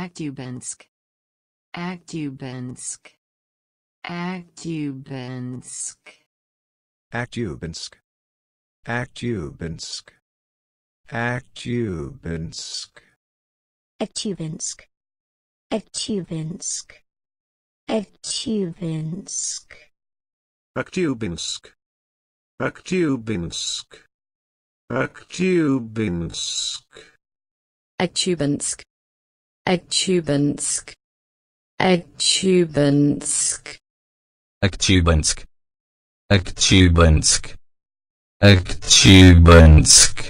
Aktubensk Aktubensk Aktubensk Aktubensk Aktubensk Aktubensk Aktubensk Aktubensk Aktubensk Aktubensk Aktubensk Aktubensk Aktubensk Aktubansk. Aktubansk. Aktubansk. Aktubansk. Aktubansk.